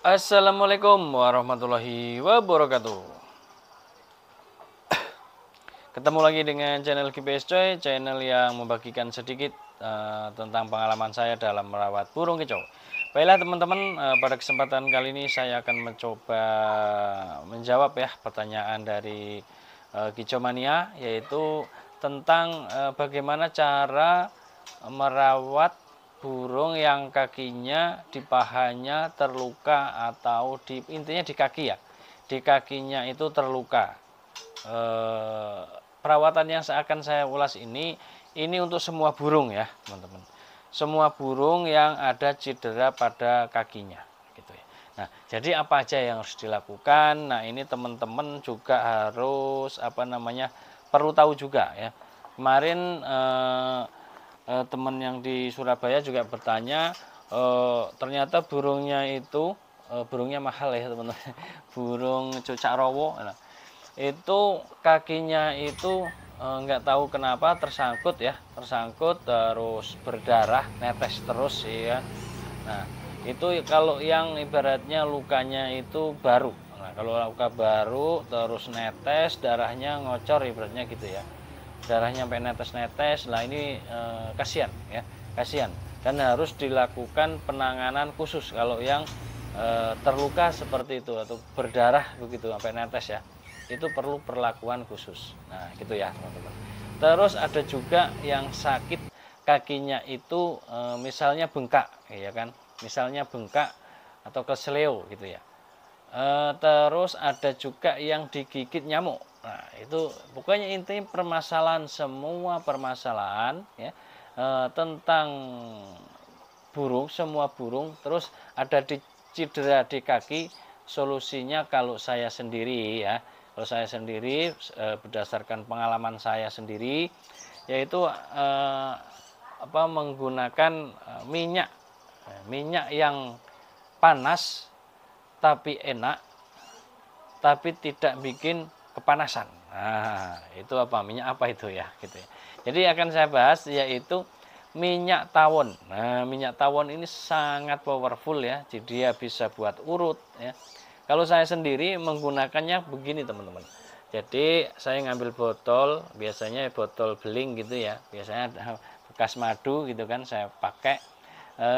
Assalamualaikum warahmatullahi wabarakatuh Ketemu lagi dengan channel GPS Coy Channel yang membagikan sedikit uh, tentang pengalaman saya dalam merawat burung kecoh Baiklah teman-teman uh, pada kesempatan kali ini saya akan mencoba menjawab ya pertanyaan dari uh, Mania Yaitu tentang uh, bagaimana cara merawat burung yang kakinya di pahanya terluka atau di intinya di kaki ya di kakinya itu terluka e, perawatan yang akan saya ulas ini ini untuk semua burung ya teman-teman semua burung yang ada cedera pada kakinya gitu ya nah jadi apa aja yang harus dilakukan nah ini teman-teman juga harus apa namanya perlu tahu juga ya kemarin eh, eh, teman yang di Surabaya juga bertanya eh, ternyata burungnya itu eh, burungnya mahal ya teman-teman burung cucak rowo nah, itu kakinya itu eh, nggak tahu kenapa tersangkut ya tersangkut terus berdarah netes terus ya nah itu kalau yang ibaratnya lukanya itu baru nah kalau luka baru terus netes darahnya ngocor ibaratnya gitu ya darahnya sampai netes-netes lah ini e, kasihan ya kasihan dan harus dilakukan penanganan khusus kalau yang e, terluka seperti itu atau berdarah begitu sampai netes ya itu perlu perlakuan khusus nah gitu ya teman-teman terus ada juga yang sakit kakinya itu e, misalnya bengkak ya kan misalnya bengkak atau kesleo gitu ya e, terus ada juga yang digigit nyamuk Nah, itu pokoknya intinya permasalahan semua permasalahan ya e, tentang burung, semua burung terus ada di cedera di kaki solusinya kalau saya sendiri ya. Kalau saya sendiri e, berdasarkan pengalaman saya sendiri yaitu e, apa menggunakan minyak minyak yang panas tapi enak tapi tidak bikin kepanasan. Nah, itu apa? Minyak apa itu ya? Gitu ya. Jadi akan saya bahas yaitu minyak tawon. Nah, minyak tawon ini sangat powerful ya. Jadi dia ya bisa buat urut ya. Kalau saya sendiri menggunakannya begini teman-teman. Jadi saya ngambil botol, biasanya botol beling gitu ya. Biasanya bekas madu gitu kan saya pakai. E,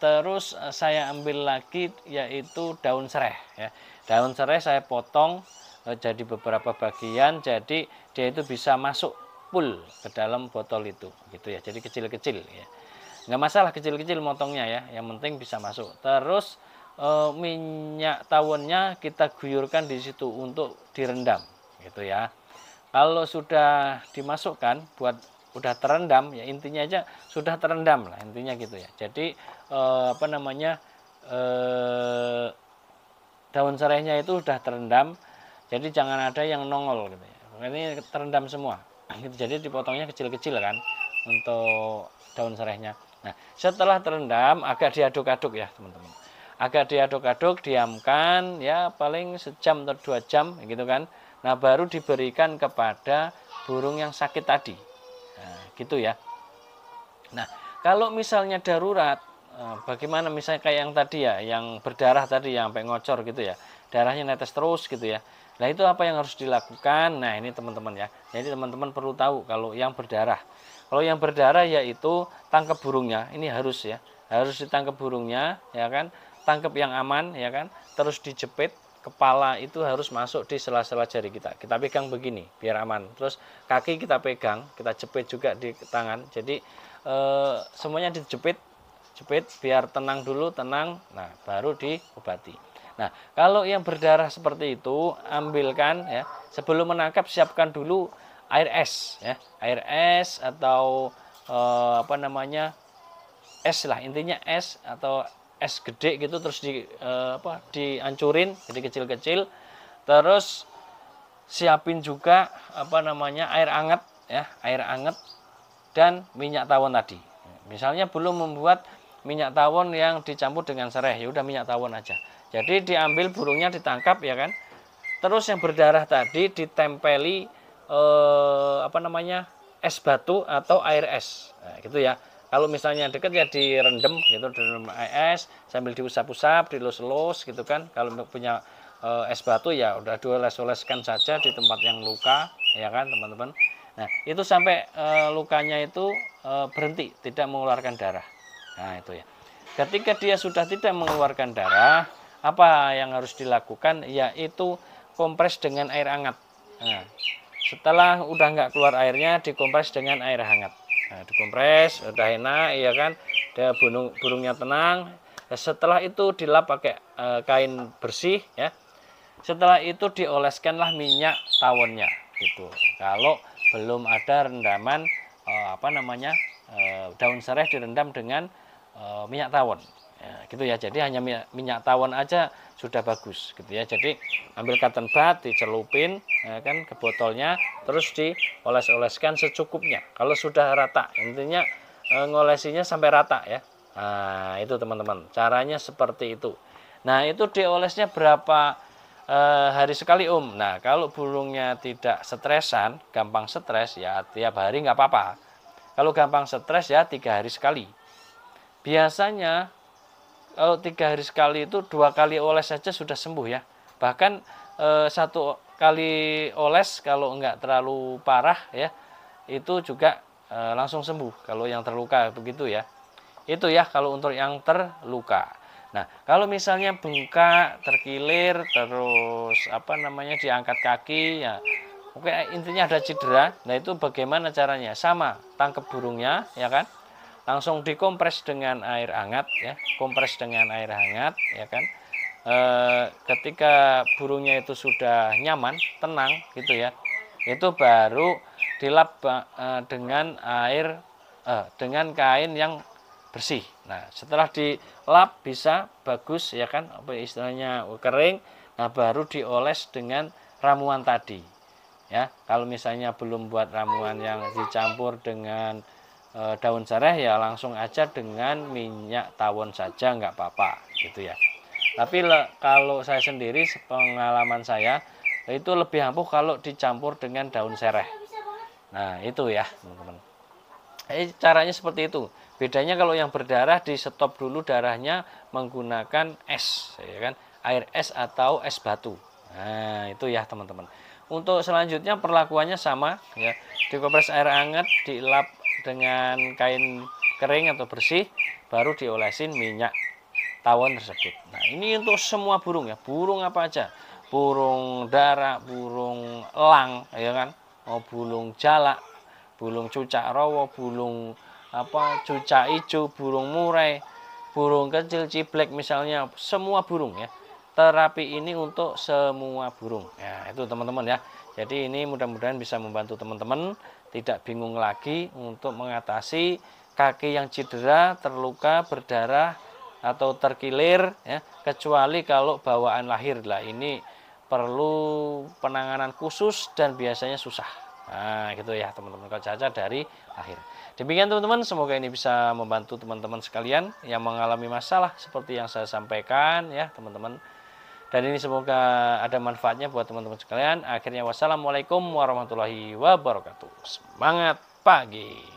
terus saya ambil lagi yaitu daun serai ya. Daun serai saya potong Eh, jadi beberapa bagian jadi dia itu bisa masuk full ke dalam botol itu gitu ya jadi kecil-kecil ya nggak masalah kecil-kecil motongnya ya yang penting bisa masuk terus e, minyak tawonnya kita guyurkan di situ untuk direndam gitu ya kalau sudah dimasukkan buat udah terendam ya intinya aja sudah terendam lah intinya gitu ya jadi e, apa namanya e, daun serainya itu sudah terendam jadi jangan ada yang nongol gitu ya ini terendam semua gitu. jadi dipotongnya kecil-kecil kan untuk daun serehnya nah setelah terendam agak diaduk-aduk ya teman-teman agak diaduk-aduk diamkan ya paling sejam atau dua jam gitu kan nah baru diberikan kepada burung yang sakit tadi nah, gitu ya nah kalau misalnya darurat eh, bagaimana misalnya kayak yang tadi ya yang berdarah tadi yang sampai ngocor gitu ya darahnya netes terus gitu ya nah itu apa yang harus dilakukan nah ini teman-teman ya jadi teman-teman perlu tahu kalau yang berdarah kalau yang berdarah yaitu tangkap burungnya ini harus ya harus ditangkap burungnya ya kan tangkap yang aman ya kan terus dijepit kepala itu harus masuk di sela-sela jari kita. Kita pegang begini biar aman. Terus kaki kita pegang, kita jepit juga di tangan. Jadi e, semuanya dijepit, jepit biar tenang dulu, tenang. Nah, baru diobati. Nah, kalau yang berdarah seperti itu, ambilkan ya, sebelum menangkap siapkan dulu air es ya, air es atau eh, apa namanya? es lah, intinya es atau es gede gitu terus di eh, apa dihancurin jadi kecil-kecil. Terus siapin juga apa namanya? air anget ya, air anget dan minyak tawon tadi. Misalnya belum membuat minyak tawon yang dicampur dengan serai, ya udah minyak tawon aja. Jadi diambil burungnya ditangkap ya kan. Terus yang berdarah tadi ditempeli eh, apa namanya es batu atau air es, nah, gitu ya. Kalau misalnya deket ya direndam gitu, direndam air es sambil diusap-usap, dilus-lus gitu kan. Kalau punya eh, es batu ya udah dua les oleskan saja di tempat yang luka, ya kan teman-teman. Nah itu sampai eh, lukanya itu eh, berhenti, tidak mengeluarkan darah. Nah itu ya. Ketika dia sudah tidak mengeluarkan darah, apa yang harus dilakukan yaitu kompres dengan air hangat nah, setelah udah nggak keluar airnya dikompres dengan air hangat nah, dikompres udah enak ya kan dia burung burungnya tenang nah, setelah itu dilap pakai e, kain bersih ya setelah itu dioleskanlah minyak tawonnya gitu kalau belum ada rendaman e, apa namanya e, daun serai direndam dengan e, minyak tawon ya, gitu ya jadi hanya minyak, minyak tawon aja sudah bagus gitu ya jadi ambil cotton bud dicelupin ya kan ke botolnya terus dioles-oleskan secukupnya kalau sudah rata intinya e, ngolesinya sampai rata ya nah itu teman-teman caranya seperti itu nah itu diolesnya berapa e, hari sekali um nah kalau burungnya tidak stresan gampang stres ya tiap hari nggak apa-apa kalau gampang stres ya tiga hari sekali biasanya kalau tiga hari sekali itu dua kali oles saja sudah sembuh ya bahkan eh, satu kali oles kalau enggak terlalu parah ya itu juga eh, langsung sembuh kalau yang terluka begitu ya itu ya kalau untuk yang terluka nah kalau misalnya bengkak terkilir terus apa namanya diangkat kaki ya oke intinya ada cedera nah itu bagaimana caranya sama tangkap burungnya ya kan langsung dikompres dengan air hangat ya kompres dengan air hangat ya kan e, ketika burungnya itu sudah nyaman tenang gitu ya itu baru dilap e, dengan air e, dengan kain yang bersih nah setelah dilap bisa bagus ya kan apa istilahnya kering nah baru dioles dengan ramuan tadi ya kalau misalnya belum buat ramuan yang dicampur dengan Eh, daun sereh ya langsung aja dengan minyak tawon saja nggak apa-apa gitu ya tapi le, kalau saya sendiri pengalaman saya itu lebih ampuh kalau dicampur dengan daun sereh nah itu ya teman-teman eh, caranya seperti itu bedanya kalau yang berdarah di stop dulu darahnya menggunakan es ya kan air es atau es batu nah itu ya teman-teman untuk selanjutnya perlakuannya sama ya dikompres air hangat dilap dengan kain kering atau bersih baru diolesin minyak tawon tersebut. Nah, ini untuk semua burung ya. Burung apa aja? Burung darah burung elang, ya kan? Mau oh, burung jalak, burung cucak rowo, burung apa? cucak hijau burung murai, burung kecil ciblek misalnya, semua burung ya. Terapi ini untuk semua burung. Ya, itu teman-teman ya. Jadi ini mudah-mudahan bisa membantu teman-teman tidak bingung lagi untuk mengatasi kaki yang cedera, terluka, berdarah atau terkilir ya, kecuali kalau bawaan lahir lah ini perlu penanganan khusus dan biasanya susah. Nah, gitu ya teman-teman kalau cacat dari lahir. Demikian teman-teman, semoga ini bisa membantu teman-teman sekalian yang mengalami masalah seperti yang saya sampaikan ya, teman-teman. Dan ini semoga ada manfaatnya buat teman-teman sekalian. Akhirnya wassalamualaikum warahmatullahi wabarakatuh. Semangat pagi.